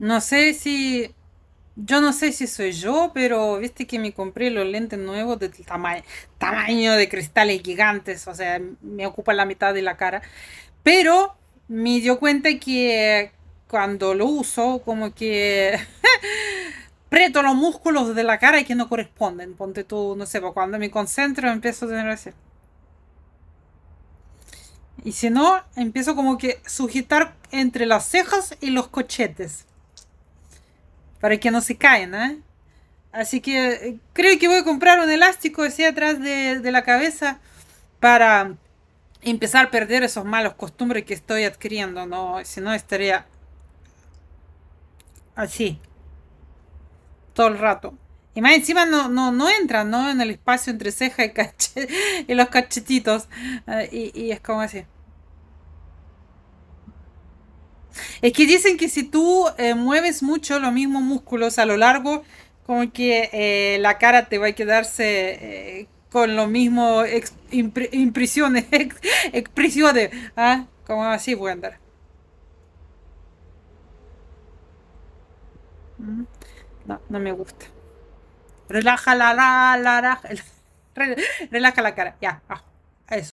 No sé si. Yo no sé si soy yo, pero viste que me compré los lentes nuevos de tamaño de cristales gigantes, o sea, me ocupa la mitad de la cara. Pero me dio cuenta que cuando lo uso, como que preto los músculos de la cara que no corresponden. Ponte tú, no sé, pues, cuando me concentro empiezo a tener así. Y si no, empiezo como que sujetar entre las cejas y los cochetes para que no se caen ¿eh? ¿ah? Así que creo que voy a comprar un elástico hacia atrás de, la cabeza para empezar a perder esos malos costumbres que estoy adquiriendo, ¿no? Si no, estaría así todo el rato. Y más encima no, no, no entran, ¿no? En el espacio entre ceja y, cachet y los cachetitos. Ah, y es como así. Es que dicen que si tú eh, mueves mucho los mismos músculos a lo largo, como que eh, la cara te va a quedarse eh, con los mismos impresiones, expresiones, ¿ah? como así a andar. Mm, no, no me gusta. Relaja la, la, la, relaja la cara, ya, eso.